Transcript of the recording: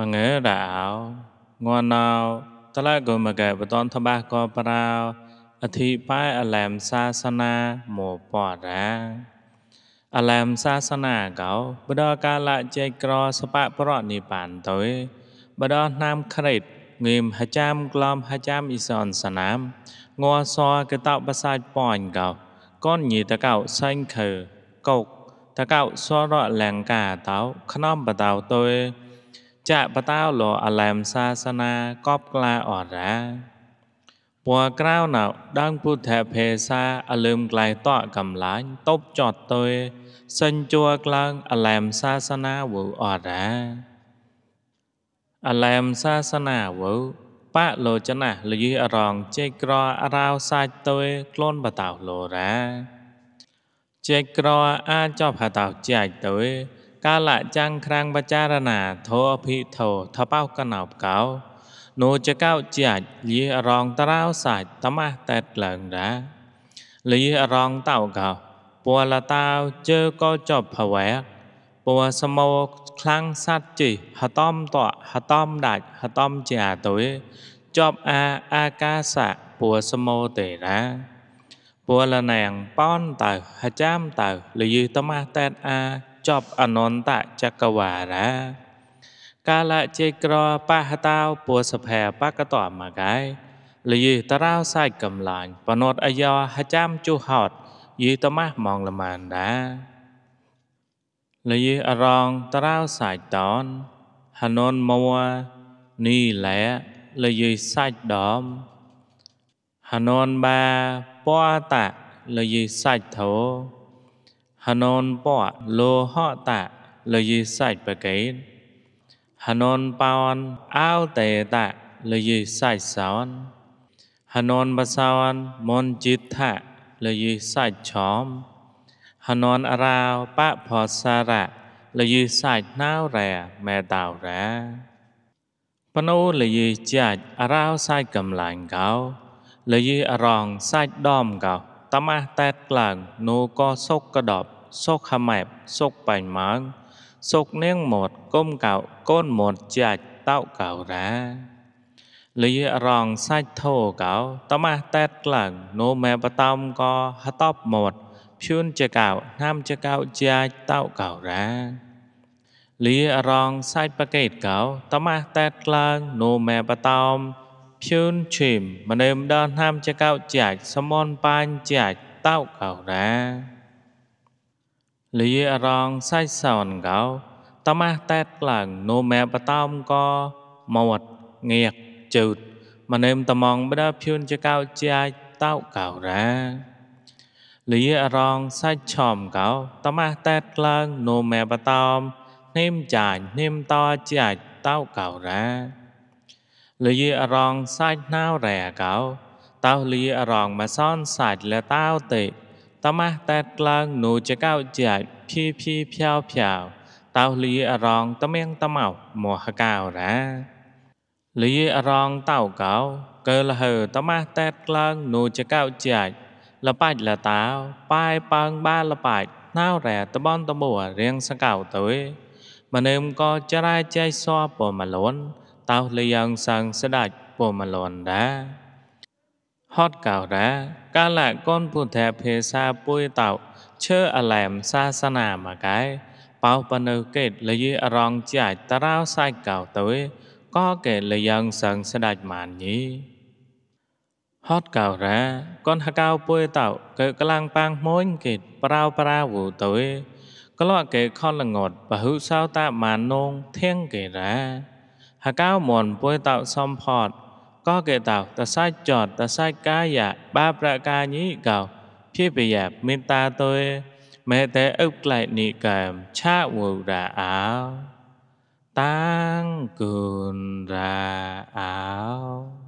មងើរោងណោតឡកុមកែបតនធបះកប្រោអធិបាយអលែមសាសនាមពរាអលែមសាសនាកោបដកាលៈចៃក្រសបៈប្រនិបានទៅបដណាមក្រេតងៀមហចាំក្លំហចាំអ៊ីសនសណាមងัวសកតបសាចប៉ញកោកនញីតកោសែងខើកោកតកោសរលង្កាតោខ្នំបតោទៅចាក់បតោលអលែមសាសនាកបក្លាអរាពណ៌ក្រៅណៅដើងពុទ្ធភេសាអលឹមក្លាយតកំឡាញ់តប់ចតតើសិនជួក្លាំងអលែមសាសនាវអរាអលែមសាសនាវបៈលោចនៈលយិអរងជេក្រអរោសាច់តើខ្លួនបតោលរាជេក្រអាចបហតោចាច់តើកាលៈចាំងក្រាំងបចារណាធោអភិធោថបោកណោបកោនោចកោជាចលីរងតារោសាច់តម៉ាស់តែតឡើងដាលីរងតោកោពួលតាវជើក៏ចប់ផវែកពួសមោខ្លាំងសัตว์ជីហតំតហតំដាច់ហតំជាទុយចប់អាអាកាសៈពួសមោទេណាពួលណាងប៉នតើហចាំតើលីតម៉ាស់តែតអាចប់អនន្តចក្រវារាកាលៈចេក្របហតាវពុសភែបកតមកាយលយិតរោសាច់កំឡាញ់បណត់អយោហចាំជុហតយីតម៉ាស់ម៉ងលមានដាលយិអរងតរោសាច់តនហននមួនីលែលយិសាច់ដំហននបាពតលយិសាច់ធោហណនពៈលោហតៈលយិសាច់បកេហណនបោនអោតេតៈលយិសាច់សោនហណនបសោនមនចិត្តថៈលយិសាច់ឆោមហណនអរាវបៈផោសារៈលយិសាច់ណៅរែមេតៅរែបណូលយិចាច់អរាវសាច់កំឡាញ់កោ លយិអរងសាច់ដំកោតមាស់តែតឡើងនូក៏សុកកដប់សុកខម៉ែបសុកបាញ់ម៉ងសុកនាងមាត់គុំកៅកូនមាត់ចាច់តោកៅរ៉ាលីរងសាច់ធោកៅតមាស់តែតឡើងនូម៉ែបតំក៏ហតប់មាត់ភឿនចកៅណាមចកៅចាច់តោកៅរ៉ាលីរងសាច់បកេតកៅតមាស់តែតឡើងនូម៉ែបតំខ្ញុំឈីមម្នេមដល់ហាមចកោចាច់សមនបាញ់ចាច់តោកោរាលីអរងសៃសោនកោតមាស់តែតឡើងនោមែបតោមកមាត់ងៀកជូតម្នេមតំងបដាភឿនចកោចាច់តោកោរាលីអរងសាច់ឆោមកោតមាស់តែតឡើងនោមែបតោមនេមចាញ់នេមតោចាច់តោកោរាលាអរងសាច់ណាវរែកោតោលាអរងមកសនសាច់លតោទេតម៉ាស់តែតក្លើងនោះចកោចាច់ភីភីភៅភៅតោលីអរងតមៀងតមៅមហកោរា លីអរងតោកោកើលហើតម៉ាស់តែតក្លើងនោះចកោចាច់លបាច់លតាប៉ែប៉ើងបាលបាច់ណៅរ៉ែតបនតមួរៀងសកោទៅមនឹមក៏ចរាចៃសោពមលន់តោលយ៉ាងសាងស្ដាច់ពមលនដាហតកោរាកាលៈកនពុទ្ធភាសាពុយតោឈើអលែមសាសនាមកែបោបនៅកេតលយិរងជាចតារោសាច់កោទៅក៏កេតលយ៉ាងសឹងស្ដាច់មានញីហតកោរាកនហកោពុយតោកើកលាំងប៉ាងម៉ូនកេតប្រោប្រាវូទៅក្លោកេខលងត់បហុសោតាមានងធៀងកេរាหากเอ้าหมอนป่วยเต่าซอมพอดก็เกเต่าตะไซจอดตะไซก้าหยาบ้าประการิี้เก่าพี่ไปหยาบมตตาตัวเมแต่อึกไกลนิกรมชาวูราอ้าวตั้งกุนราอ้าว